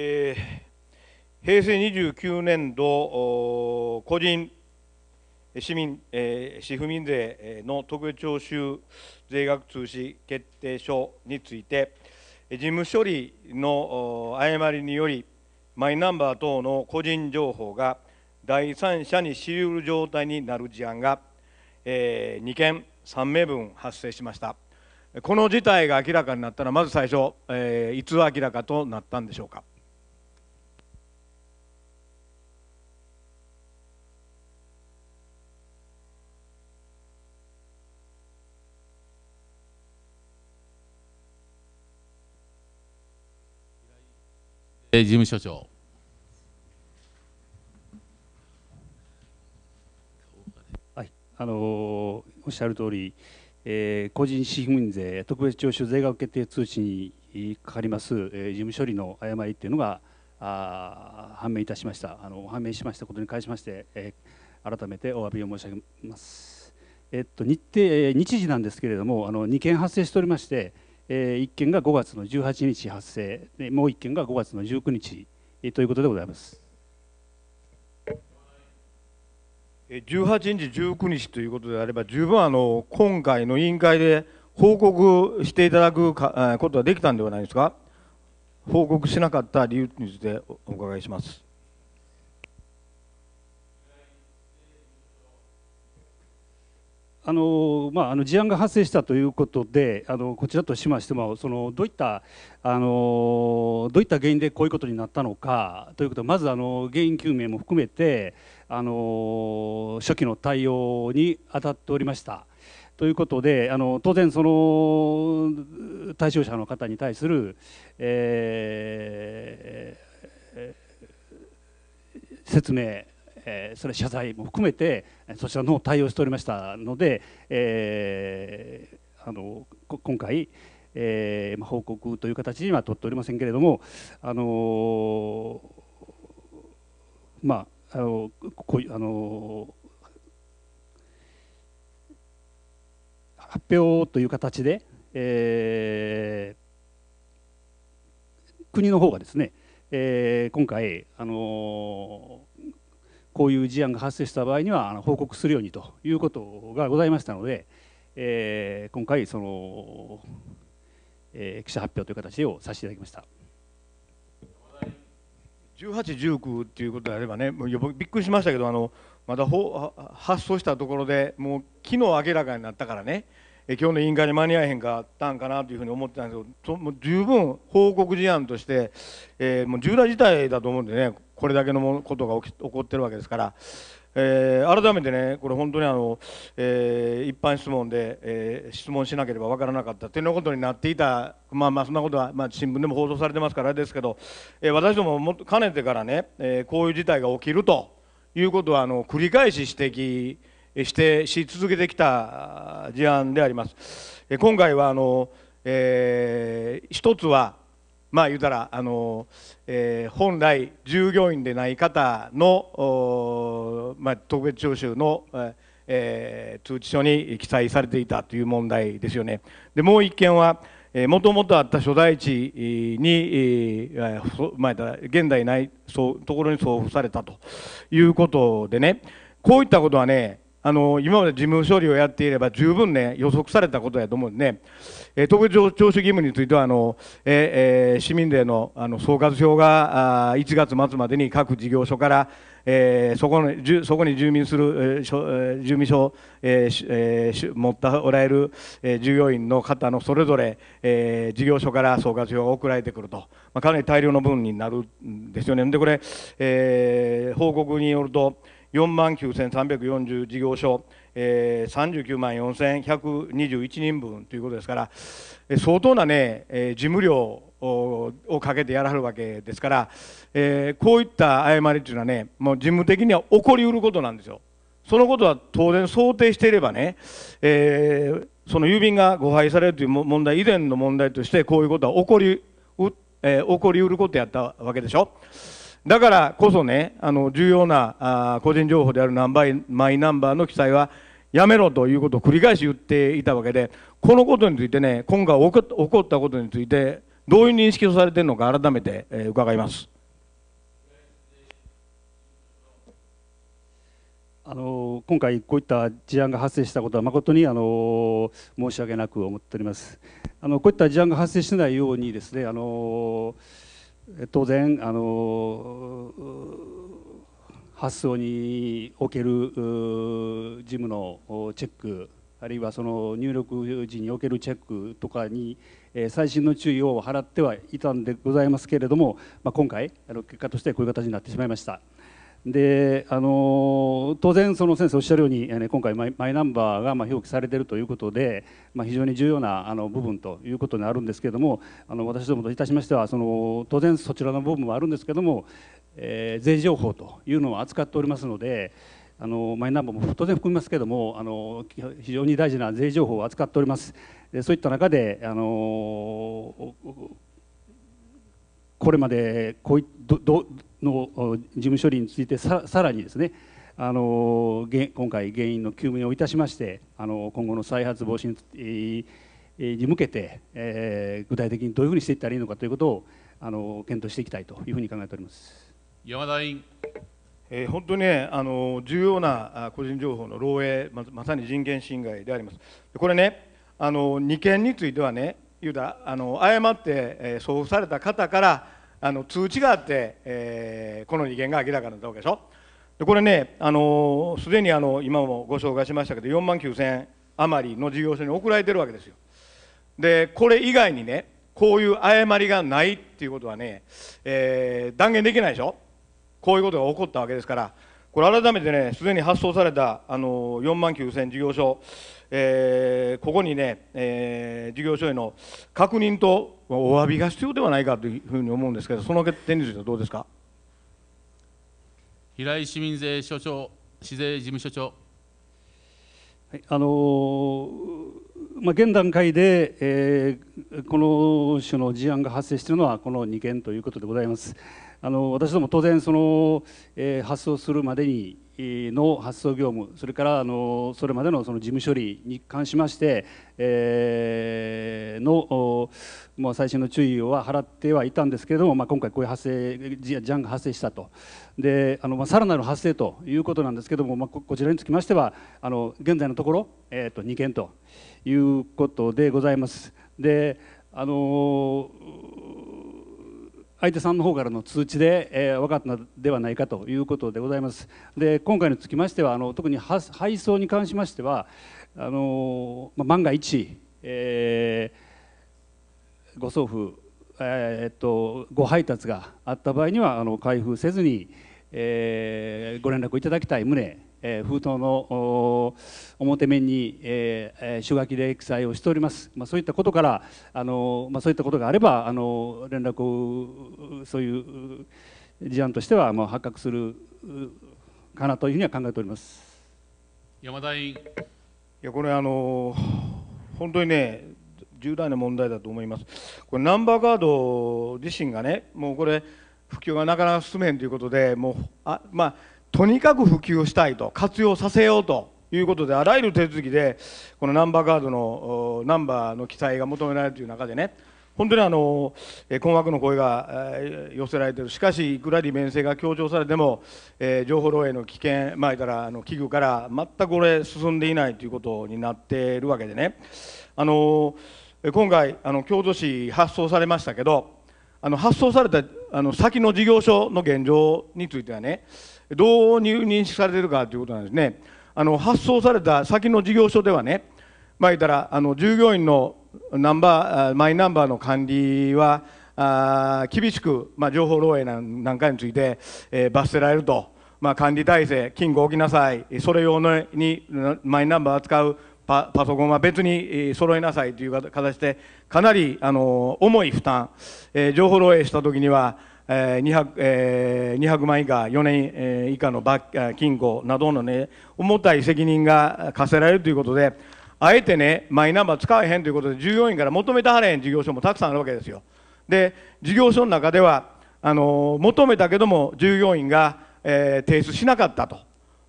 えー、平成29年度個人市民、えー、市府民税の特別徴収税額通知決定書について事務処理の誤りによりマイナンバー等の個人情報が第三者に知りうる状態になる事案が、えー、2件3名分発生しましたこの事態が明らかになったらまず最初、えー、いつ明らかとなったんでしょうかえ事務所長はいあのおっしゃる通り、えー、個人資本税特別徴収税額決定通知にかかります、えー、事務処理の誤りというのがあ判明いたしましたあの判明しましたことに関しまして、えー、改めてお詫びを申し上げます。えっと、日程日時なんですけれどもあの二件発生しておりましてえ1件が5月の18日発生もう1件が5月の19日、えということでございます。18日、19日ということであれば、十分あの今回の委員会で報告していただくことはできたんではないですか、報告しなかった理由についてお伺いします。あのまあ、あの事案が発生したということであのこちらとしましてもそのどういったあのどういった原因でこういうことになったのかということまずあの原因究明も含めてあの初期の対応に当たっておりました。ということであの当然その対象者の方に対する、えー、説明えー、それ謝罪も含めてそちらの対応しておりましたので、えー、あの今回、えー、報告という形には取っておりませんけれども、あのー、まああのこういうあの発表という形で、えー、国の方がですね、えー、今回、あのこういう事案が発生した場合には報告するようにということがございましたので、えー、今回その、えー、記者発表という形をさせていただきました。18、19っていうことであればね、もうびっくりしましたけど、あのまだ発送したところでもう昨日明らかになったからね、え今日の委員会に間に合えへんかったんかなというふうに思ってたんですけど、もう十分報告事案として、えー、もう重大事態だと思うんでね、これだけのことが起こってるわけですから、えー、改めてねこれ本当にあの、えー、一般質問で、えー、質問しなければ分からなかったということになっていたまあまあそんなことは、まあ、新聞でも報道されてますからですけど、え私どももかねてからね、えこういう事態が起きるということはあの繰り返し指摘してし続けてきた事案であります。今回はあの、えー、一つはまあ言うたらあの、えー、本来従業員でない方の、まあ、特別徴収の、えー、通知書に記載されていたという問題ですよね。でもう一件はもともとあった所在地に、えまあ、現代ないそうところに送付されたということでねこういったことはねあの今まで事務処理をやっていれば十分ね予測されたことやと思うんでね特別徴収義務についてはあの、えー、市民税のあの総括表があ1月末までに各事業所から、えー、そこのじゅそこに住民する、えー、住民証、えーえー、持っておられる、えー、従業員の方のそれぞれ、えー、事業所から総括表が送られてくると、まあ、かなり大量の分になるんですよね。でこれ、えー、報告によると4万9340事業所えー、39万4121人分ということですから、えー、相当なね、えー、事務量をかけてやらはるわけですから、えー、こういった誤りというのはねもう事務的には起こりうることなんですよ。そのことは当然想定していればね、えー、その郵便が誤配されるという問題以前の問題としてこういうことは起こりう、えー、起こりうることやったわけでしょ。だからこそね、あの重要なあ個人情報であるナンバーマイナンバーの記載はやめろということを繰り返し言っていたわけでこのことについてね今回起こったことについてどういう認識をされているのか改めて、え伺います。あの今回、こういった事案が発生したことは誠にあの申し訳なく思っておりますあのこういった事案が発生しないようにですねあの当然あの発送における事務のチェックあるいはその入力時におけるチェックとかに細心の注意を払ってはいたんでございますけれども、まあ、今回あの結果としてこういう形になってしまいました。であの当然、その先生おっしゃるように、今回マイ、マイナンバーがま表記されているということで、まあ、非常に重要なあの部分ということになるんですけれどもあの私どもといたしましてはその当然、そちらの部分もあるんですけれども、えー、税情報というのを扱っておりますので。あのマイナンバーも当然含みますけれどもあの非常に大事な税情報を扱っておりますそういった中であのこれまでこういどどの事務処理についてさらにですねあの今回原因の究明をいたしましてあの今後の再発防止に,、に向けて、えー、具体的にどういうふうにしていったらいいのかということをあの検討していきたいというふうに考えております山田委員、えー、本当に、ね、あの重要な個人情報の漏洩ままさに人権侵害でありますこれねあの2件についてはね言うたあの誤って、えー、送付された方からあの通知があって、えー、この2件が明らかになったわけでしょ。でこれね、あのす、でにあの今もご紹介しましたけど、4万9000余りの事業所に送られてるわけですよ。で、これ以外にね、こういう誤りがないっていうことはね、えー、断言できないでしょ。こういうことが起こったわけですから、これ改めてね、すでに発送されたあの4万9000事業所、えー、ここにね、えー、事業所への確認とお詫びが必要ではないかというふうに思うんですけど、その点についてはどうですか平井市民税所長、市税事務所長。はいあのー、まあ、現段階で、えー、この種の事案が発生しているのはこの2件ということでございます。あの私ども当然その、えー、発送するまでにの発送業務それからあのそれまでのその事務処理に関しまして、えー、のまあ、最新の注意をは払ってはいたんですけれども、まあ、今回こういう発生ジャンが発生したとであの、まあ、さらなる発生ということなんですけれども、まあ、こちらにつきましてはあの現在のところ、えー、と2件ということでございます。であのー相手さんの方からの通知で、えー、分かったのではないかということでございます。で今回につきましてはあの特に配送に関しましてはあの、まあ、万が一、えー、ご送付、えー、っとご配達があった場合にはあの開封せずに、えー、ご連絡いただきたい旨え封筒の表面に、えー、手書きで記載をしております、まあ、そういったことからあの、まあ、そういったことがあればあの連絡をそういう事案としては、まあ、発覚するかなというふうには考えております山田委員いやこれあの本当にね重大な問題だと思いますこれナンバーガード自身がねもうこれ普及がなかなか進めんということでもうあまあとにかく普及したいと活用させようということであらゆる手続きでこのナンバーカードのナンバーの記載が求められるという中でね本当にあの困惑の声が寄せられているしかしいくら利便性が強調されても、え情報漏洩の危険前からあの危惧から全くこれ進んでいないということになっているわけでねあの今回あの京都市発送されましたけどあの発送されたあの先の事業所の現状についてはねどう認識されているかということなんですね。あの発送された先の事業所ではね、まあ、言ったらあの従業員のナンバーマイナンバーの管理はあ厳しく、まあ、情報漏洩なんかについて、えー、罰せられると、まあ、管理体制、金庫置きなさい、それ用のにマイナンバーを扱うパパソコンは別に揃えなさいという形で、かなりあの重い負担、えー、情報漏洩したときには、え 200, えー、200万以下4年、え以下の罰金庫などの、ね、重たい責任が課せられるということであえてねマイナンバー使えへんということで従業員から求めてはれへん事業所もたくさんあるわけですよで事業所の中ではあの求めたけども従業員が、えー、提出しなかったと、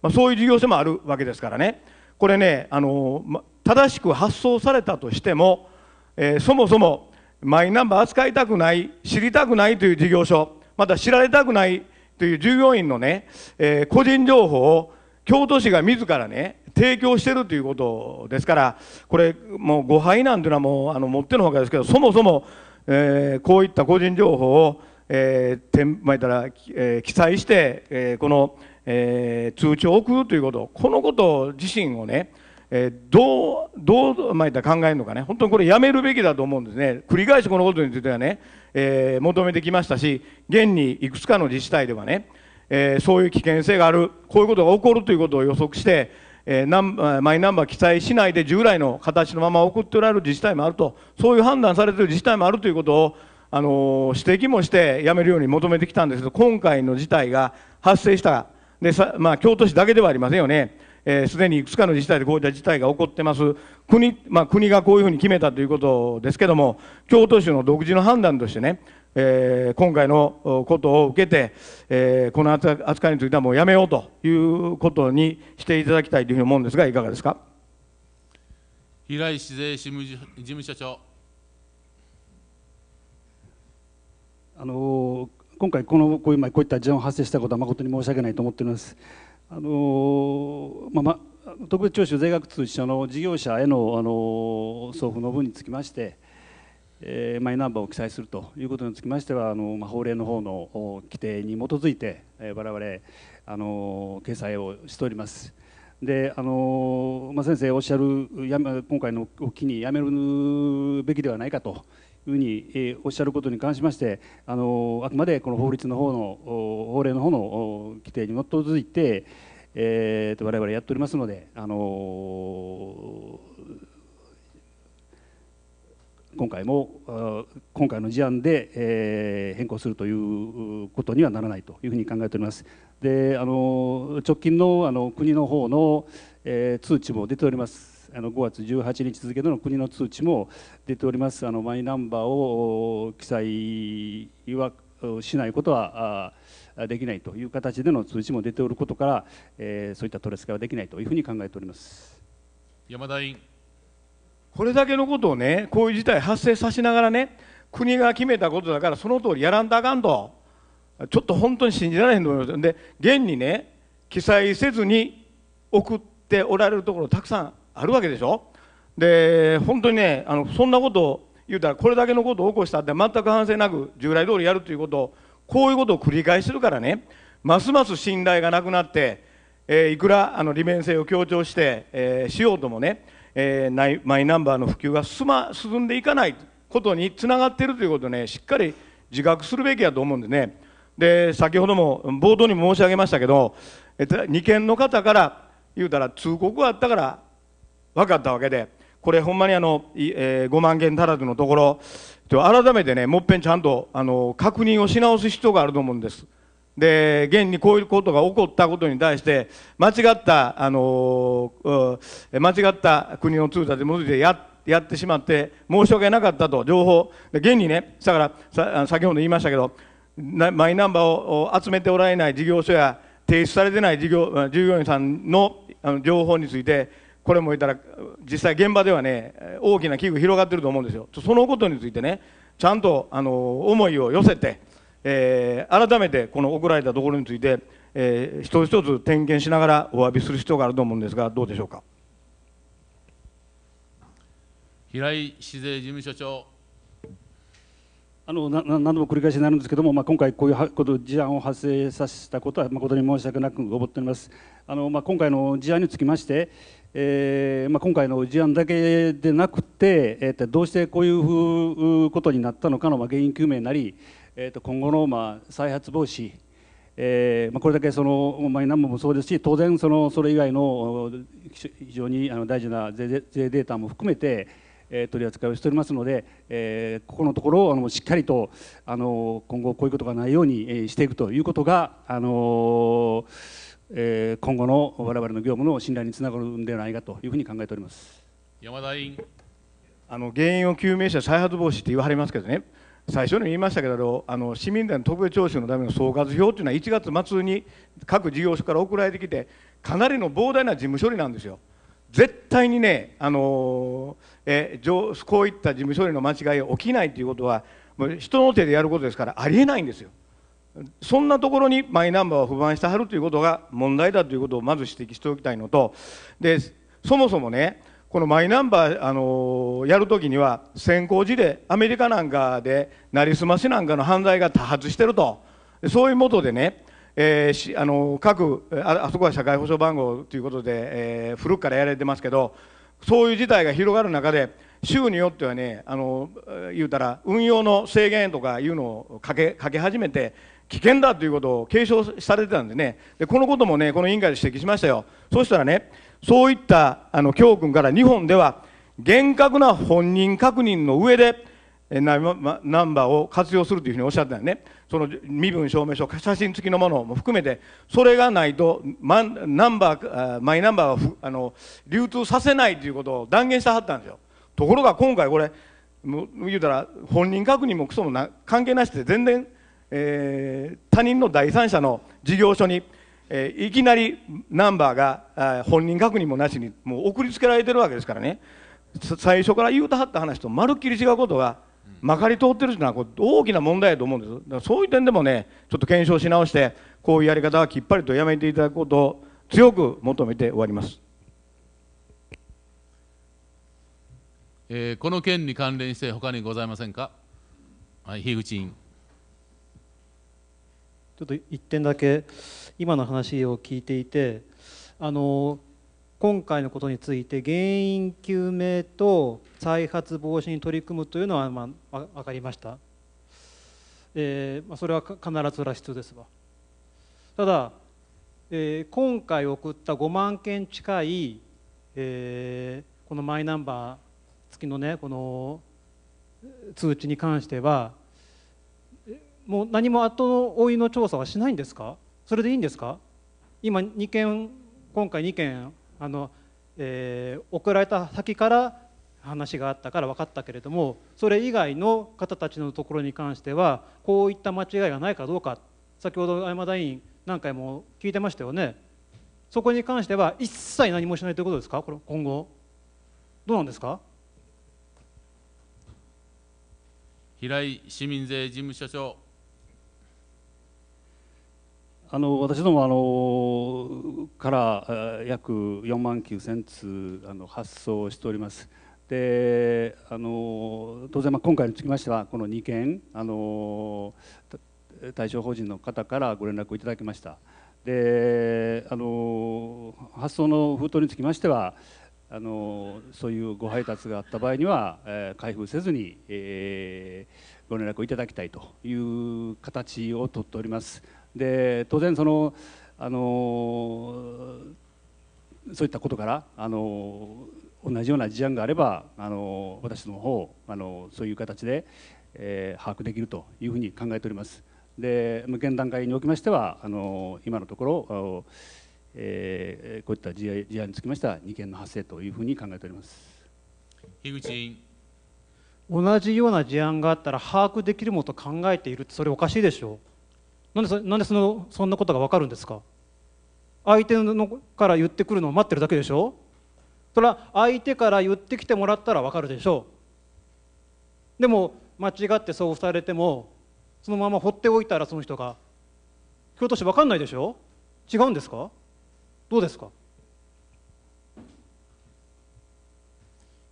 まあ、そういう事業所もあるわけですからねこれね、あの正しく発送されたとしても、えー、そもそもマイナンバー扱いたくない、知りたくないという事業所、また知られたくないという従業員のね、えー、個人情報を京都市が自らね、提供してるということですから、これ、もう誤配なんていうのはもうあの持ってのほかですけど、そもそも、えー、こういった個人情報を、えー、転売たら、えー、記載して、えー、この、えー、通知を送るということ、このこと自身をね、えー、どうどうまいった考えるのかね本当にこれやめるべきだと思うんですね繰り返しこのことについてはね、えー、求めてきましたし現にいくつかの自治体ではね、えー、そういう危険性があるこういうことが起こるということを予測して、えー、マイナンバー記載しないで従来の形のまま送っておられる自治体もあるとそういう判断されている自治体もあるということをあの指摘もしてやめるように求めてきたんですけど今回の事態が発生したでさ、まあ、京都市だけではありませんよね。えー、すでにいくつかの自治体でこういった事態が起こってます国,、まあ、国がこういうふうに決めたということですけれども京都市の独自の判断としてね、えー、今回のことを受けて、えー、この扱いについてはもうやめようということにしていただきたいというふうに思うんですがいかがですか平井市税事務所長あの今回このういこういった事案を発生したことは誠に申し訳ないと思っております。あのまあ、特別徴収税額通知書の事業者へのあの送付の分につきまして、えー、マイナンバーを記載するということにつきましてはあの、まあ、法令の方の規定に基づいて、えー、我々あの掲載をしております。であのまあ、先生おっしゃるや今回の機にやめるべきではないかというふうに、えおっしゃることに関しまして、あのあくまでこの法律の方の法令の方の規定に基づいて、えーと、れ我々やっておりますので、あの今回も今回の事案で、えー、変更するということにはならないというふうに考えております。であの直近のあの国の方の、えー、通知も出ております。、あの5月18日続けての国の通知も出ております、あのマイナンバーを記載はしないことはできないという形での通知も出ておることから、えー、そういった取り扱いはできないというふうに考えております山田委員。これだけのことをね、こういう事態発生させながらね、国が決めたことだから、その通りやらんとあかんと、ちょっと本当に信じられへんと思います。で、現にね、記載せずに送っておられるところたくさんあるわけでしょで本当にねあのそんなことを言うたらこれだけのことを起こしたって全く反省なく従来通りやるということをこういうことを繰り返してるからねますます信頼がなくなって、えー、いくらあの利便性を強調して、えー、しようともね、えー、マイナンバーの普及が進,、ま、進んでいかないことにつながっているということをねしっかり自覚するべきやと思うんでねで先ほども冒頭にも申し上げましたけど、えと、2件の方から言うたら通告があったから分かったわけでこれほんまにあの、えー、5万件足らずのところ改めてねもっぺんちゃんとあの確認をし直す必要があると思うんです。で現にこういうことが起こったことに対して間違った、あの間違った国の通達に基づいてやっやってしまって申し訳なかったと情報で現にねだから先ほど言いましたけどマイナンバーを集めておられない事業所や提出されてない事業従業員さんの情報についてこれも言ったら実際現場ではね大きな危惧広がってると思うんですよそのことについてねちゃんとあの思いを寄せて、えー、改めてこの送られたところについて、えー、一つ一つ点検しながらお詫びする必要があると思うんですがどうでしょうか平井市税事務所長あの何度も繰り返しになるんですけども、まあ、今回こういうこと事案を発生させたことは誠に申し訳なく思っております。あのまあ、今回の事案につきまして、えーまあ、今回の事案だけでなくて、えー、とどうしてこういうことになったのかの、まあ、原因究明になり、えー、と今後の、まあ、再発防止、えーまあ、これだけそのマイナンバーもそうですし当然そのそれ以外の非常にあの大事な税データも含めてえ取り扱いをしておりますので、えここのところあのしっかりとあの今後こういうことがないように、えしていくということが、あのえ今後の我々の業務の信頼につながるんではないかというふうに考えております山田委員あの原因を究明した再発防止って言われますけどね最初に言いましたけどあの市民団の特別徴収のための総括表というのは1月末に各事業所から送られてきてかなりの膨大な事務処理なんですよ。絶対にね、あのーえー、こういった事務処理の間違いが起きないということはもう人の手でやることですからありえないんですよ。そんなところにマイナンバーを不満してはるということが問題だということをまず指摘しておきたいのとでそもそもねこのマイナンバー、あのー、やるときには先行事例アメリカなんかでなりすましなんかの犯罪が多発してるとそういうもとでね、えー、あのー、各あそこは社会保障番号ということで、えー、古くからやられてますけどそういう事態が広がる中で、州によってはね、あの言うたら、運用の制限とかいうのをかけかけ始めて、危険だということを継承されてたんでねで、このこともね、この委員会で指摘しましたよ、そしたらね、そういったあの教訓から日本では、厳格な本人確認の上で、ナンバーを活用するというふうにおっしゃってたよねその身分証明書写真付きのものも含めてそれがないとマナンバーマイナンバーはあの流通させないということを断言してはったんですよところが今回これ言うたら本人確認もクソもな関係なしで全然、えー、他人の第三者の事業所に、えー、いきなりナンバーがー本人確認もなしにもう送りつけられてるわけですからね最初から言うたはった話とまるっきり違うことがまかり通ってるというのはこう大きな問題だと思うんですだからそういう点でもねちょっと検証し直してこういうやり方はきっぱりとやめていただくことを強く求めて終わります、えー、この件に関連してほかにございませんか、はい、樋口委員ちょっと1点だけ今の話を聞いていてあの今回のことについて原因究明と再発防止に取り組むというのは、まあ、分かりました、えーまあ、それは必ずら必要ですわただ、えー、今回送った5万件近い、えー、このマイナンバー付きのねこの通知に関してはもう何も後追いの調査はしないんですかそれでいいんですか今2件今回2件あの、えー、送られた先から話があったから分かったけれどもそれ以外の方たちのところに関してはこういった間違いがないかどうか先ほど山田委員何回も聞いてましたよねそこに関しては一切何もしないということですかこれ今後どうなんですか平井市民税事務所長あの私どもあのから約4万9,000通あの発送しております。であの当然まあ今回につきましてはこの2件あの対象法人の方からご連絡をいただきました。であの発送の封筒につきましてはあのそういうご配達があった場合には、え開封せずに、えー、ご連絡をいただきたいという形をとっております。で当然そのあのそういったことからあの同じような事案があればあの私の方あのそういう形で、えー、把握できるというふうに考えております。で限段階におきましてはあの今のところ、えー、こういった事案につきましては2件の発生というふうに考えております。樋口委同じような事案があったら把握できるものと考えているそれおかしいでしょうなんでそなんでそのそんなことが分かるんですか相手のから言ってくるのを待ってるだけでしょそれは相手から言ってきてもらったら分かるでしょうでも間違ってそうされてもそのまま放っておいたらその人が京都市、として分かんないでしょ違うんですかどうですか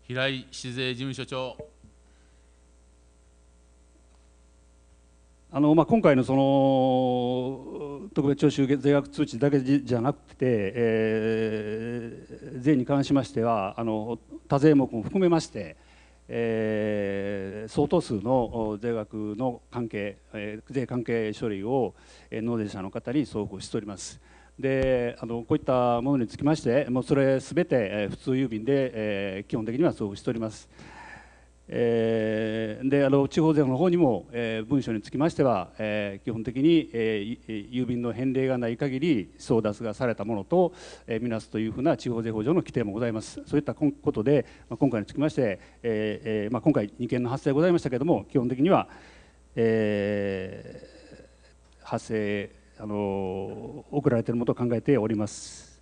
平井静江事務所長あのまあ、今回のその特別徴収税額通知だけじゃなくて、えー、税に関しましてはあの多税目も含めまして、えー、相当数の税額の関係、えー、税関係書類を納税者の方に送付しております。であのこういったものにつきましてもうそれすべて普通郵便で、えー、基本的には送付しております。えー、であの地方税の方にも、えー、文書につきましては、えー、基本的に、えー、郵便の返礼がない限り争奪がされたものと、えー、見なすというふうな地方税法上の規定もございますそういったことで、まあ、今回につきまして、ええー、まあ、今回2件の発生ございましたけれども基本的には、えー、発生あの送られているものと考えております。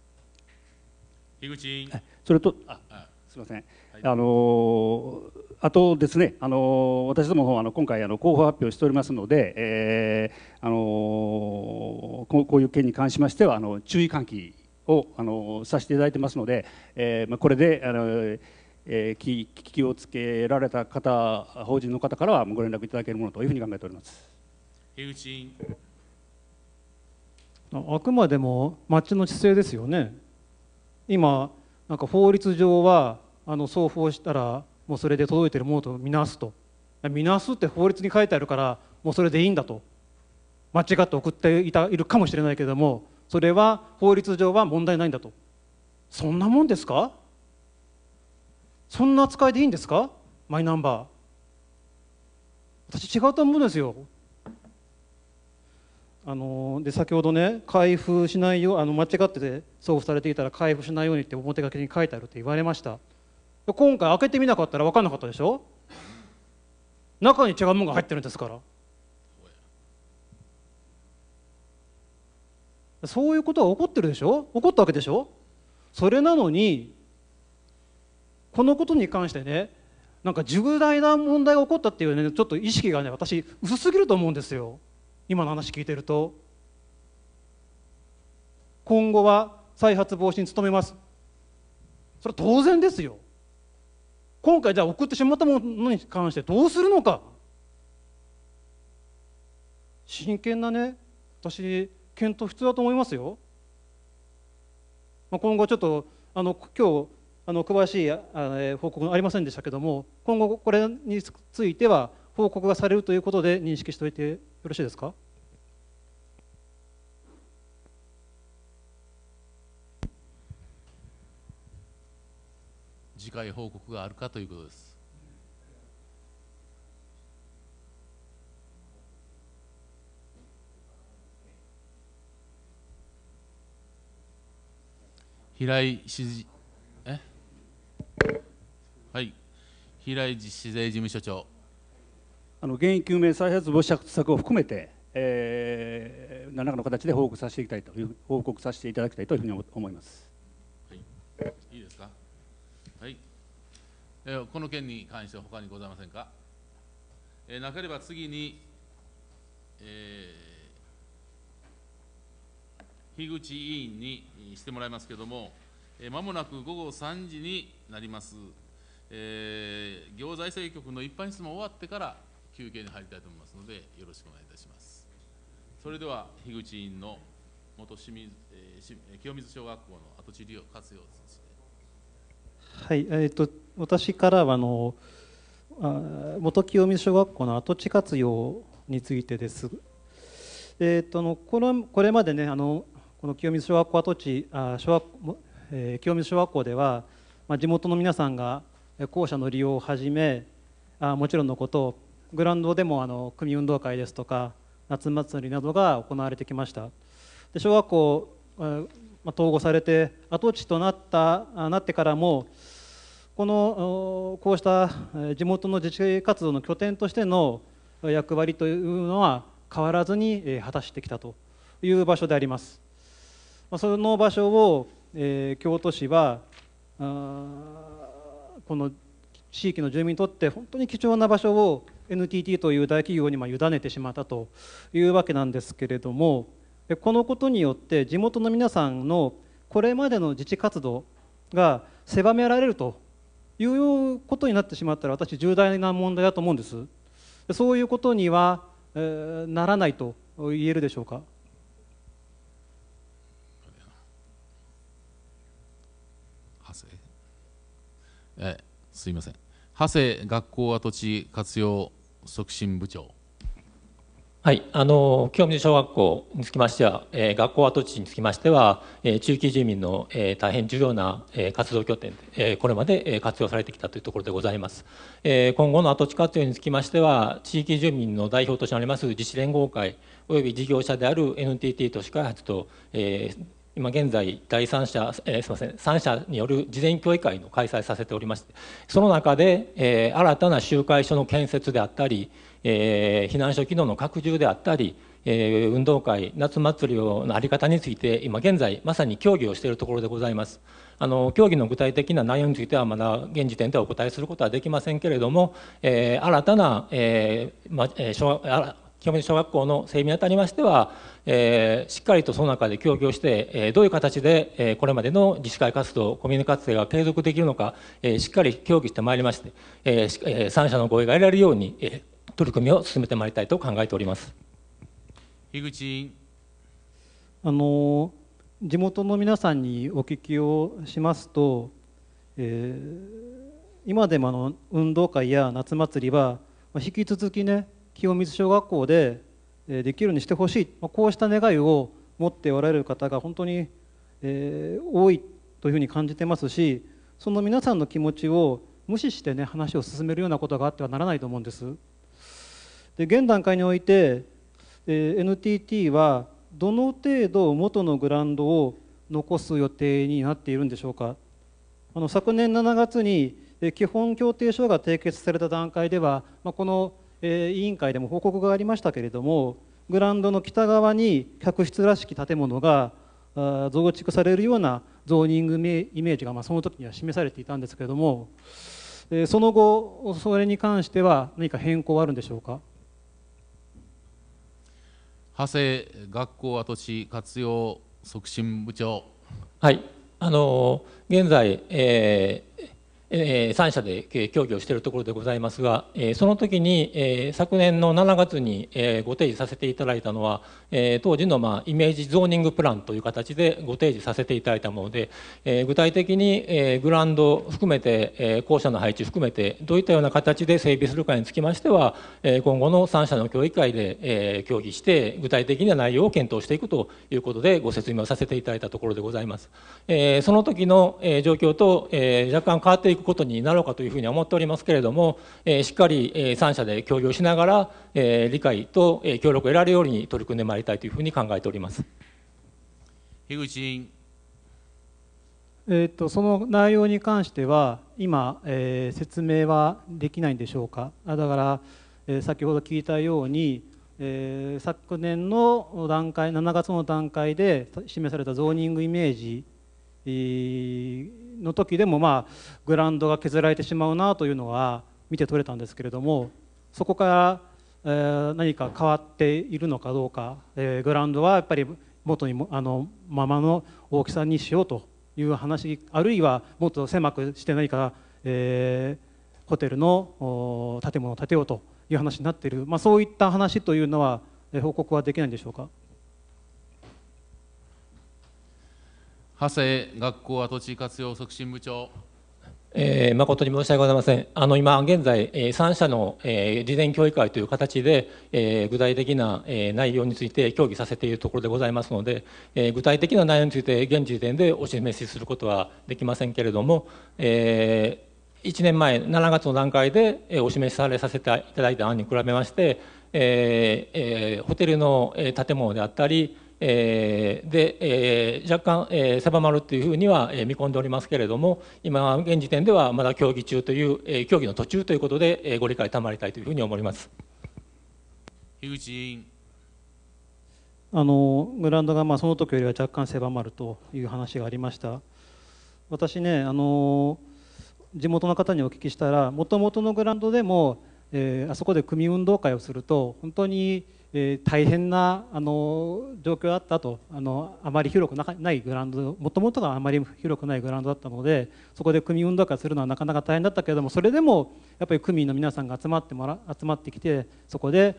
井口それとああすみません。あのあとですね、あの私どもあの今回あの候補発表しておりますので、えー、あのこういう件に関しましてはあの注意喚起をあのさせていただいてますので、えー、まあこれであの。えー、気気をつけられた方、法人の方からはご連絡いただけるものというふうに考えております江口委員あくまでも町の姿勢ですよね、今、なんか法律上はあの送付したらもうそれで届いてるものと見なすと見なすって法律に書いてあるからもうそれでいいんだと間違って送っていたいるかもしれないけれどもそれは法律上は問題ないんだとそんなもんですかそんな扱いでいいんですかマイナンバー私違うと思うんですよあので先ほどね開封しないよあの間違って送付されていたら開封しないようにって表書きに書いてあるって言われました今回開けてみなかったら分かんなかったでしょ中に違うものが入ってるんですからそういうことは起こってるでしょ起こったわけでしょそれなのにこのことに関してねなんか重大な問題が起こったっていうねちょっと意識がね私薄すぎると思うんですよ今の話聞いてると今後は再発防止に努めますそれは当然ですよ今回じゃあ送ってしまったものに関してどうするのか真剣なね私検討必要だと思いますよ、まあ、今後ちょっとあの今日あの詳しいあ、え報告がありませんでしたけども今後これについては報告がされるということで認識しておいてよろしいですか次回報告があるかということです。平井市えはい平井市税事務所長あの原因究明再発防止策を含めて、えー、何らかの形で報告させていきたいという報告させていただきたいというふうに思います。はい、いいえこの件に関しては他にございませんか、えなければ次に、えー、樋口委員にしてもらいますけれども、え間もなく午後3時になります、えー、行財政局の一般質問終わってから休憩に入りたいと思いますので、よろしくお願いいたします。それでは樋口委員の元清水、えー、清水小学校の跡地利用活用はい、えーと、私からはあの元清水小学校の跡地活用についてです。えーと、のこのこれまでねあのこの清水小学校跡地あ小学、えー、清水小学校では、まあ、地元の皆さんが校舎の利用を始めあもちろんのことグラウンドでもあの組運動会ですとか夏祭りなどが行われてきました。で小学校ま統合されて跡地となったなってからもこのこうした地元の自治活動の拠点としての役割というのは変わらずに果たしてきたという場所であります。その場所を、え京都市はこの地域の住民にとって本当に貴重な場所を NTT という大企業に委ねてしまったというわけなんですけれどもでこのことによって地元の皆さんのこれまでの自治活動が狭められるということになってしまったら私重大な問題だと思うんですそういうことには、えならないと言えるでしょうかえすいません長谷学校跡地活用促進部長はい、あの興味小学校につきましては、えー、学校跡地につきましては、えー、地域住民の、えー、大変重要な、えー、活動拠点で、えー、これまで、えー、活用されてきたというところでございます、えー、今後の跡地活用につきましては地域住民の代表としてあります自治連合会および事業者である NTT 都市開発と、えー、今現在第三者、えー、すみません3社による事前協議会の開催させておりましてその中で、えー、新たな集会所の建設であったりえー、避難所機能の拡充であったり、えー、運動会、夏祭りの在り方について、今現在、まさに協議をしているところでございます。あの協議の具体的な内容については、まだ現時点ではお答えすることはできませんけれども、えー、新たな、えーまえー、小基本小学校の整備にあたりましては、えー、しっかりとその中で協議をして、えー、どういう形で、えー、これまでの自治会活動、コミュニティ活ンが継続できるのか、えー、しっかり協議してまいりまして、えーえー、3者の合意が得られるように、えー取り組みを進めてまいりたいと考えております樋口あの地元の皆さんにお聞きをしますと、えー、今でもあの運動会や夏祭りは引き続きね清水小学校でできるようにしてほしいこうした願いを持っておられる方が本当に、えー、多いというふうに感じてますしその皆さんの気持ちを無視してね話を進めるようなことがあってはならないと思うんです。で現段階において、えー、NTT はどの程度元のグランドを残す予定になっているんでしょうかあの昨年7月に基本協定書が締結された段階では、まあ、この、え委員会でも報告がありましたけれどもグランドの北側に客室らしき建物が増築されるようなゾーニングイメージが、まその時には示されていたんですけれども、えその後それに関しては何か変更はあるんでしょうか長谷学校跡地活用促進部長。はい、あの現在、えーえー、3社で、協議をしているところでございますが、えー、その時に、えー、昨年の7月に、えー、ご提示させていただいたのは、え当時のまあイメージゾーニングプランという形でご提示させていただいたもので、え具体的に、えグランド含めて、え校舎の配置含めてどういったような形で整備するかにつきましては、え今後の3社の協議会で、え協議して具体的な内容を検討していくということでご説明をさせていただいたところでございます。えその時の、え状況と、え若干変わっていくことになろうかというふうに思っておりますけれども、えしっかり、えー、3社で協議をしながら、え理解と、え協力を得られるように取り組んでまいります。なりたいというふうに考えております。樋口委員えーと、その内容に関しては今、えー、説明はできないんでしょうかだから、えー、先ほど聞いたように、えー、昨年の段階7月の段階で示されたゾーニングイメージの時でも、まあ、グラウンドが削られてしまうなというのは見て取れたんですけれどもそこからえ何か変わっているのかどうか、えー、グラウンドはやっぱり元にあのままの大きさにしようという話あるいはもっと狭くして何か、えー、ホテルの建物を建てようという話になっている、まあ、そういった話というのは報告はできないんでしょうか長谷学校跡地活用促進部長えー、誠に申し訳ございません。あの今現在、え3社の、えー、事前協議会という形で、えー、具体的な、えー、内容について協議させているところでございますので、えー、具体的な内容について現時点でお示しすることはできませんけれども、えー、1年前7月の段階で、えお示しされさせていただいた案に比べまして、えーえー、ホテルの建物であったりえー、で、えー、若干、えー、狭まるというふうには、えー、見込んでおりますけれども今現時点ではまだ協議中という、えー、協議の途中ということで、えー、ご理解賜りたいというふうに思います。樋口委員あのグラウンドがまあその時よりは若干狭まるという話がありました私ねあの地元の方にお聞きしたらもともとのグラウンドでも、えー、あそこで組運動会をすると本当にえー、大変なあの状況だったとあのあまり広くないグラウンドもともとがあまり広くないグラウンドだったのでそこで組運動会するのはなかなか大変だったけれどもそれでもやっぱり組の皆さんが集まってもら集まってきてそこで、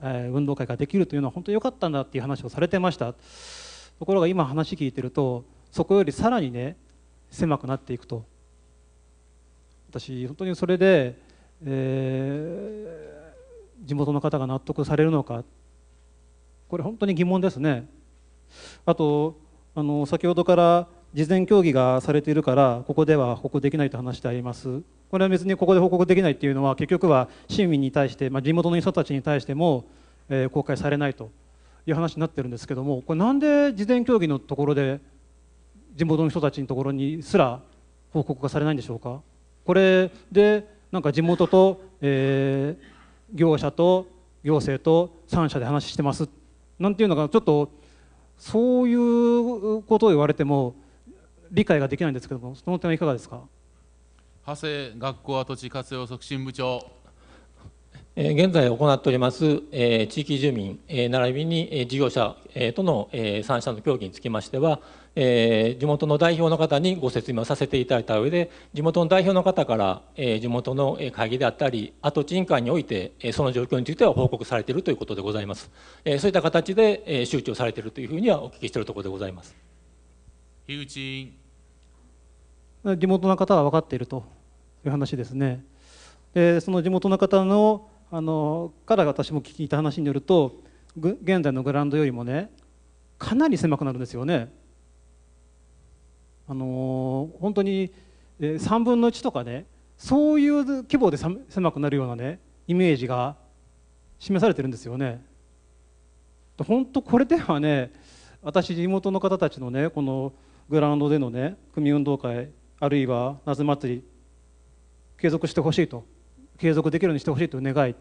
えー、運動会ができるというのは本当に良かったんだっていう話をされてましたところが今話聞いてるとそこよりさらにね狭くなっていくと私本当にそれで、えー、地元の方が納得されるのかこれ本当に疑問ですね。あとあの先ほどから事前協議がされているからここでは報告できないと話してありますこれは別にここで報告できないっていうのは結局は市民に対して、まあ、地元の人たちに対しても、えー、公開されないという話になってるんですけどもこれなんで事前協議のところで地元の人たちのところにすら報告がされないんでしょうかこれでなんか地元と、えー、業者と行政と3社で話してますんていうのかちょっとそういうことを言われても理解ができないんですけどもその点はいかがですか長谷学校跡地活用促進部長現在行っております、え地域住民、えー、並びに事業者、えとの、え三者の協議につきましては、えー、地元の代表の方にご説明をさせていただいた上で地元の代表の方から、えー、地元の会議であったり跡地委員会において、えー、その状況については報告されているということでございます、えー、そういった形で、えー、周知をされているというふうにはお聞きしているところでございます樋口委員地元の方は分かっているという話ですねでその地元の方のあのから私も聞いた話によると現在のグラウンドよりもねかなり狭くなるんですよねあのー、本当に3分の1とかねそういう規模で狭くなるようなねイメージが示されてるんですよね。本当これではね私地元の方たちのねこのグラウンドでのね組運動会あるいは夏祭り継続してほしいと継続できるようにしてほしいという願い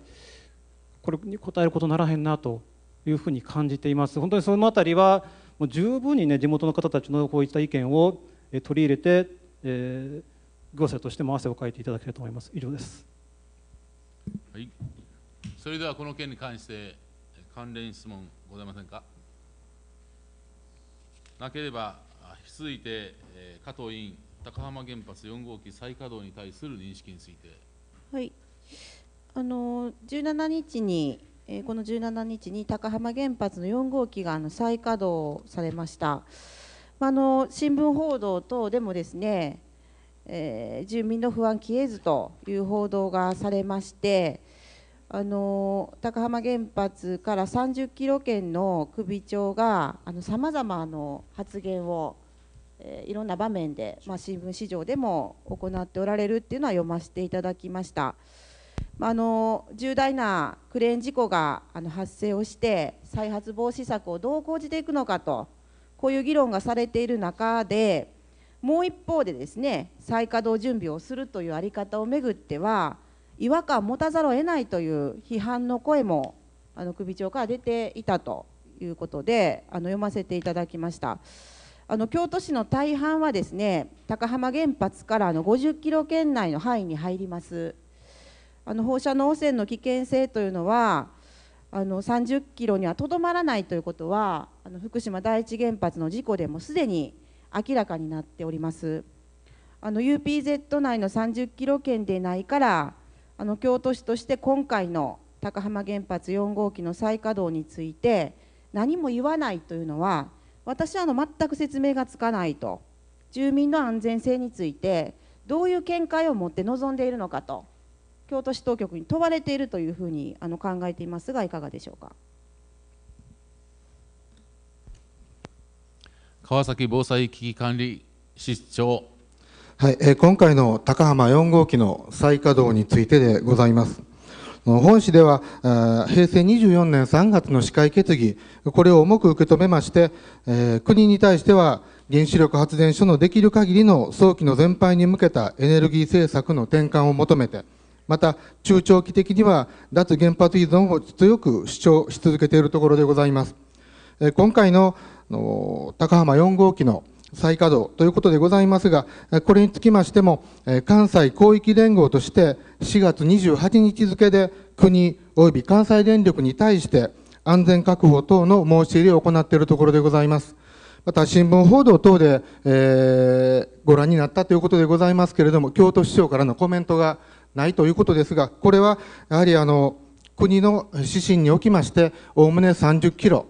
これに応えることならへんなというふうに感じています本当にその辺りはもう十分にね地元の方たちのこういった意見を取り入れて、えー、行政としても汗をかいていただければと思います。以上です。はい。それではこの件に関して関連質問ございませんか。なければ引き続いて、え加藤委員高浜原発4号機再稼働に対する認識について。はい。あの17日にこの17日に高浜原発の4号機が再稼働されました。あの新聞報道等でもですね、えー、住民の不安消えずという報道がされまして、あの高浜原発から30キロ圏の首長がさまざまな発言を、えー、いろんな場面で、まあ、新聞市場でも行っておられるというのは読ませていただきました。まあの重大なクレーン事故があの発生をして再発防止策をどう講じていくのかとこういう議論がされている中でもう一方でですね再稼働準備をするという在り方をめぐっては違和感を持たざるを得ないという批判の声もあの首長から出ていたということであの読ませていただきました。あの京都市の大半はですね高浜原発からあの50キロ圏内の範囲に入りますあの放射能汚染の危険性というのはあの30キロにはとどまらないということはあの福島第一原発の事故でもすでに明らかになっております。あの UPZ 内の30キロ圏でないからあの京都市として今回の高浜原発4号機の再稼働について何も言わないというのは私はあの全く説明がつかないと住民の安全性についてどういう見解を持って臨んでいるのかと。京都市当局に問われているというふうにあの考えていますがいかがでしょうか川崎防災危機管理室長はい、えー、今回の高浜4号機の再稼働についてでございます。本市では平成24年3月の市会決議、これを重く受け止めまして、国に対しては原子力発電所のできる限りの早期の全廃に向けたエネルギー政策の転換を求めて、また中長期的には脱原発依存を強く主張し続けているところでございます。今回の高浜4号機の再稼働ということでございますが、これにつきましても、関西広域連合として4月28日付で国及び関西電力に対して安全確保等の申し入れを行っているところでございます。また新聞報道等で、えー、ご覧になったということでございますけれども、京都市長からのコメントがないということですが、これはやはりあの国の指針におきまして、おおむね30キロ、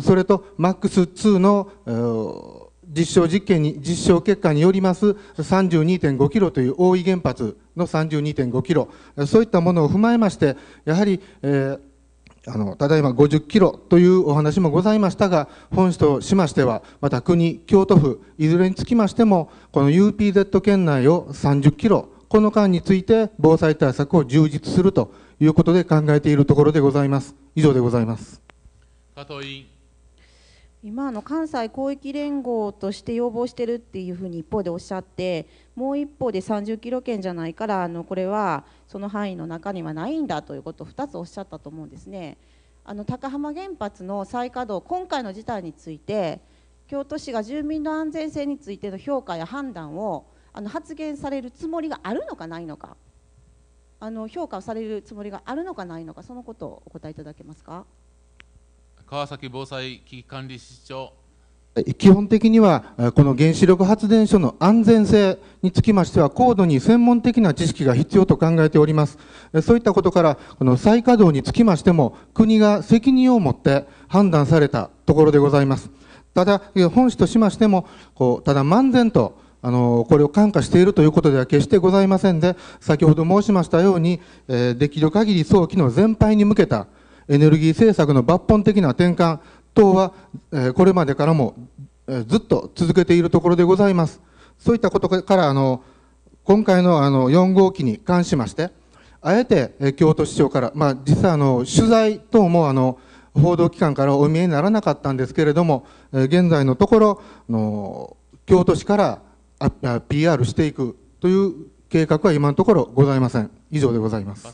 それと MAX2 の実証実験に、実証結果によります32.5キロという大井原発の32.5キロ、そういったものを踏まえまして、やはり、えーあのただいま50キロというお話もございましたが、本市としましては、また国、京都府、いずれにつきましても、この UPZ 圏内を30キロこの間について防災対策を充実するということで考えているところでございます。以上でございます。加藤委員今の関西広域連合として要望してるっていうふうに一方でおっしゃってもう一方で30キロ圏じゃないからあのこれはその範囲の中にはないんだということを2つおっしゃったと思うんですねあの高浜原発の再稼働今回の事態について京都市が住民の安全性についての評価や判断をあの発言されるつもりがあるのかないのかあの評価をされるつもりがあるのかないのかそのことをお答えいただけますか川崎防災危機管理室長基本的にはこの原子力発電所の安全性につきましては高度に専門的な知識が必要と考えておりますそういったことからこの再稼働につきましても国が責任を持って判断されたところでございますただ本市としましてもこうただ漫然とあのこれを感化しているということでは決してございませんで先ほど申しましたように、えできる限り早期の全廃に向けたエネルギー政策の抜本的な転換等は、えこれまでからも、えずっと続けているところでございますそういったことからあの今回のあの4号機に関しましてあえて、え京都市長から、まあ、実はあの取材等もあの報道機関からお見えにならなかったんですけれども、え現在のところの京都市から PR していくという計画は今のところございません。以上でございます。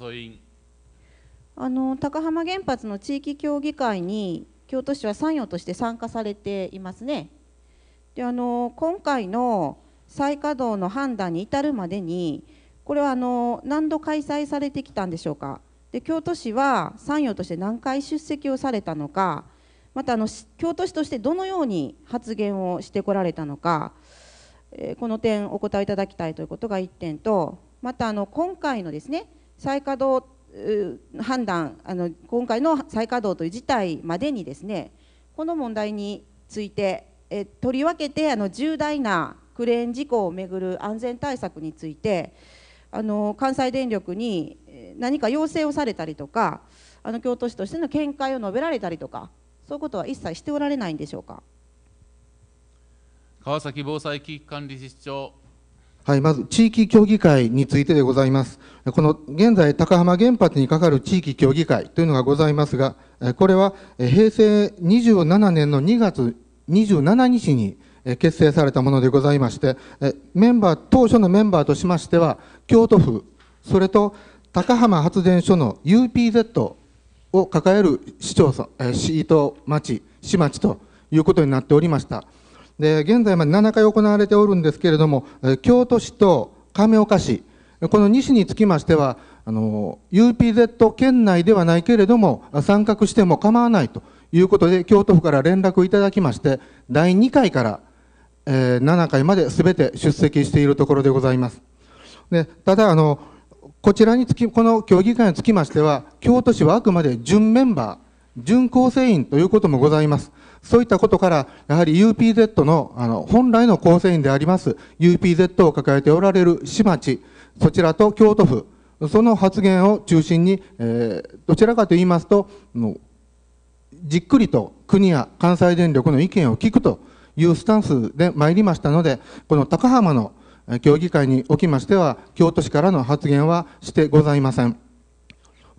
あの高浜原発の地域協議会に京都市は参与として参加されていますね。であの今回の再稼働の判断に至るまでにこれはあの何度開催されてきたんでしょうかで京都市は参与として何回出席をされたのかまたあの京都市としてどのように発言をしてこられたのかこの点お答えいただきたいということが1点とまたあの今回のですね再稼働判断あの今回の再稼働という事態までにですねこの問題についてえとりわけてあの重大なクレーン事故をめぐる安全対策についてあの関西電力に何か要請をされたりとかあの京都市としての見解を述べられたりとかそういうことは一切しておられないんでしょうか。川崎防災危機管理室長はい、まず地域協議会についてでございます。この現在、高浜原発にかかる地域協議会というのがございますが、これは平成27年の2月27日に結成されたものでございまして、メンバー、当初のメンバーとしましては、京都府、それと高浜発電所の UPZ を抱える市町村、市と町、市町ということになっておりました。で現在まで7回行われておるんですけれども、京都市と亀岡市、この2市につきましては、あの UPZ 県内ではないけれども、参画しても構わないということで、京都府から連絡いただきまして、第2回から、えー、7回まで全て出席しているところでございます。でただあのこちらにつき、この協議会につきましては、京都市はあくまで準メンバー、準構成員ということもございます。そういったことから、やはり UPZ のあの本来の構成員であります UPZ を抱えておられる市町、そちらと京都府、その発言を中心に、えー、どちらかと言いますと、じっくりと国や関西電力の意見を聞くというスタンスで参りましたので、この高浜の協議会におきましては、京都市からの発言はしてございません。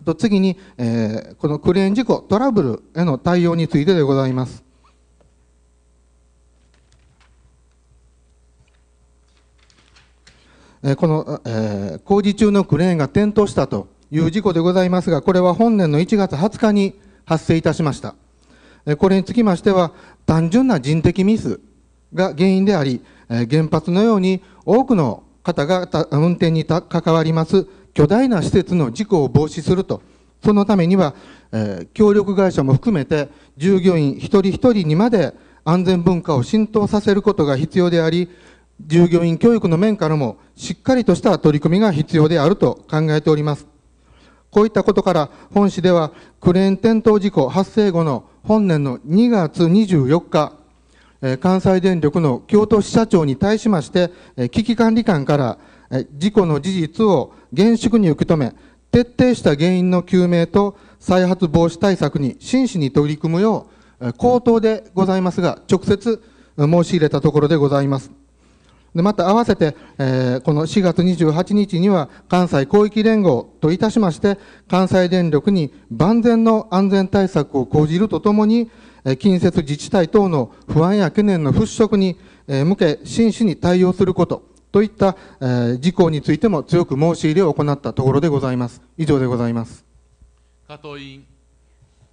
と次に、えー、このクレーン事故、トラブルへの対応についてでございます。この、えー、工事中のクレーンが転倒したという事故でございますが、これは本年の1月20日に発生いたしました。これにつきましては、単純な人的ミスが原因であり、原発のように多くの方が運転に関わります巨大な施設の事故を防止すると、そのためには、え協力会社も含めて、従業員一人一人にまで安全文化を浸透させることが必要であり、従業員教育の面からもしっかりとした取り組みが必要であると考えております。こういったことから本市ではクレーン転倒事故発生後の本年の2月24日、関西電力の京都支社長に対しまして、危機管理官から事故の事実を厳粛に受け止め、徹底した原因の究明と再発防止対策に真摯に取り組むよう、口頭でございますが、直接申し入れたところでございます。でまた合わせて、えー、この4月28日には関西広域連合といたしまして、関西電力に万全の安全対策を講じるとともに、近接自治体等の不安や懸念の払拭に向け、真摯に対応すること、といった事項についても強く申し入れを行ったところでございます。以上でございます。加藤委員。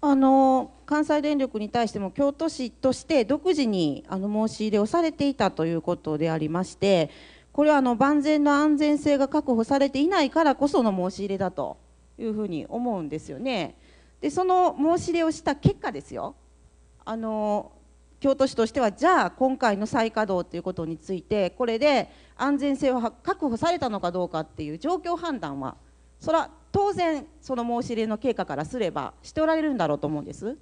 あの関西電力に対しても京都市として独自にあの申し入れをされていたということでありましてこれはあの万全の安全性が確保されていないからこその申し入れだというふうに思うんですよね。でその申し入れをした結果ですよあの京都市としてはじゃあ今回の再稼働ということについてこれで安全性を確保されたのかどうかっていう状況判断はそれは当然その申し入れの経過からすればしておられるんだろうと思うんです。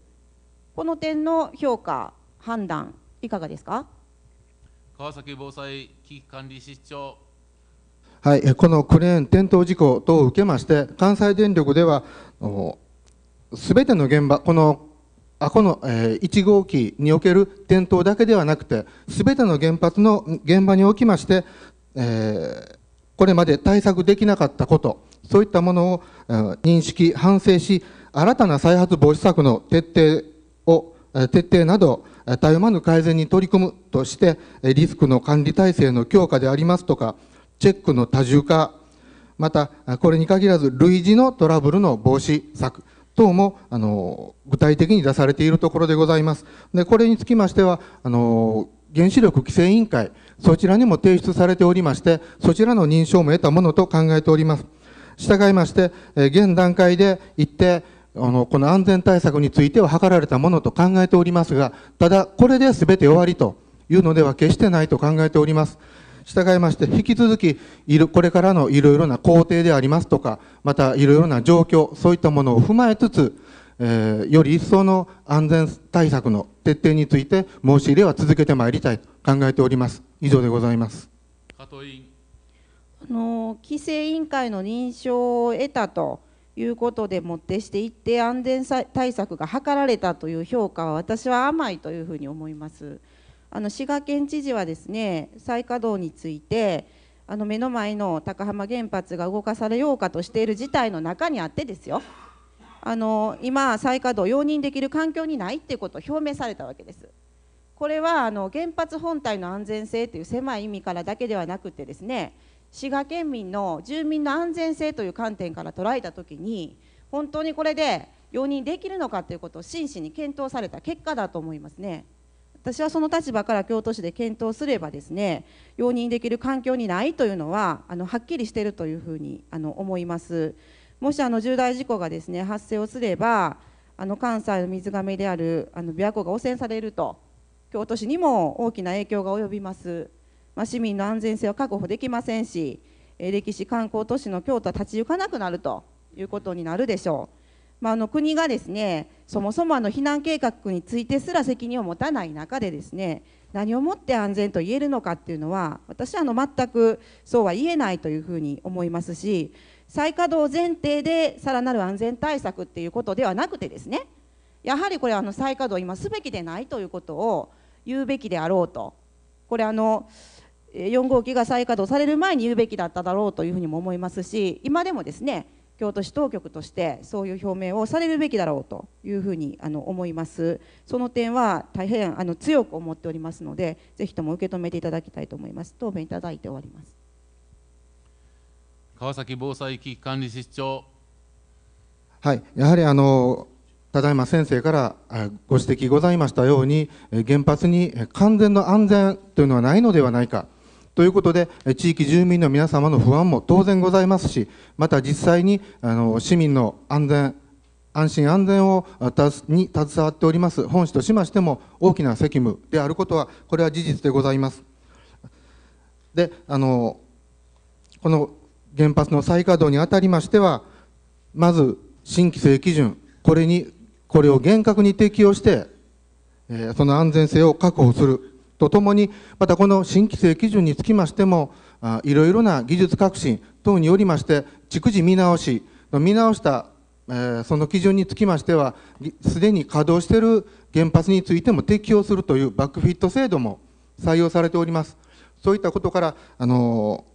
この点の評価、判断、いかがですか川崎防災危機管理室長。はい、このクレーン転倒事故等を受けまして、関西電力では、すべての現場、このあこの、えー、1号機における転倒だけではなくて、すべての原発の現場におきまして、えー、これまで対策できなかったこと、そういったものを、えー、認識、反省し、新たな再発防止策の徹底を徹底などたゆまぬ改善に取り組むとしてリスクの管理体制の強化でありますとかチェックの多重化またこれに限らず類似のトラブルの防止策等もあの具体的に出されているところでございます。でこれにつきましてはあの原子力規制委員会そちらにも提出されておりましてそちらの認証も得たものと考えております。従いまして現段階で一定あのこの安全対策については図られたものと考えておりますが、ただ、これで全て終わりというのでは決してないと考えております。従いまして、引き続き、これからのいろいろな工程でありますとか、またいろいろな状況、そういったものを踏まえつつ、えー、より一層の安全対策の徹底について申し入れは続けてまいりたいと考えております。以上でございます。加藤委員あの規制委員会の認証を得たと。いうことでもってして一定安全対策が図られたという評価は私は甘いというふうに思います。あの滋賀県知事はですね再稼働についてあの目の前の高浜原発が動かされようかとしている事態の中にあってですよあの今再稼働容認できる環境にないっていうことを表明されたわけです。これはあの原発本体の安全性という狭い意味からだけではなくてですね滋賀県民の住民の安全性という観点から捉えた時に本当にこれで容認できるのかということを真摯に検討された結果だと思いますね。私はその立場から京都市で検討すればですね容認できる環境にないというのはあのはっきりしているというふうにあの思いますもしあの重大事故がですね発生をすればあの関西の水がめであるあの琵琶湖が汚染されると京都市にも大きな影響が及びますまあ、市民の安全性は確保できませんし、え歴史観光都市の京都は立ち行かなくなるということになるでしょう、まあ、あの国がですねそもそもあの避難計画についてすら責任を持たない中でですね何をもって安全と言えるのかっていうのは私はあの全くそうは言えないというふうに思いますし再稼働前提でさらなる安全対策っていうことではなくてですねやはりこれあの再稼働今すべきでないということを言うべきであろうとこれあの4号機が再稼働される前に言うべきだっただろうというふうにも思いますし今でもですね京都市当局としてそういう表明をされるべきだろうというふうにあの思いますその点は大変あの強く思っておりますのでぜひとも受け止めていただきたいと思います答弁いただいて終わります川崎防災危機管理室長はいやはりあのただいま先生からご指摘ございましたように原発に完全の安全というのはないのではないかということで、地域住民の皆様の不安も当然ございますし、また実際にあの市民の安全、安心安全をに携わっております本市としましても大きな責務であることは、これは事実でございます。であのこの原発の再稼働にあたりましては、まず新規制基準、これにこれを厳格に適用して、えその安全性を確保する、とともに、またこの新規制基準につきましても、いろいろな技術革新等によりまして、逐次見直し、見直したその基準につきましては、すでに稼働している原発についても適用するというバックフィット制度も採用されております。そういったことから、あの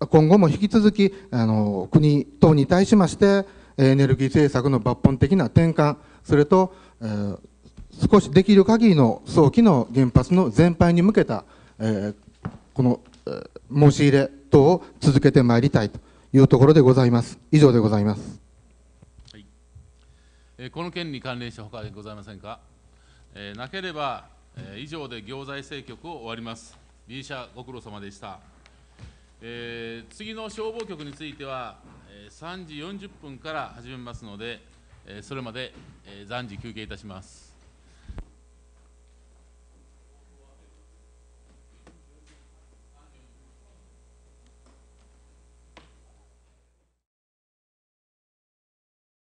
今後も引き続きあの国等に対しまして、エネルギー政策の抜本的な転換、それと、えー少しできる限りの早期の原発の全廃に向けた、えー、この、えー、申し入れ等を続けてまいりたいというところでございます。以上でございます。はい、えー、この件に関連して他ございませんか。えー、なければ、えー、以上で行財政局を終わります。B 社ご苦労様でした。えー、次の消防局については、えー、3時40分から始めますので、えー、それまで、えー、暫時休憩いたします。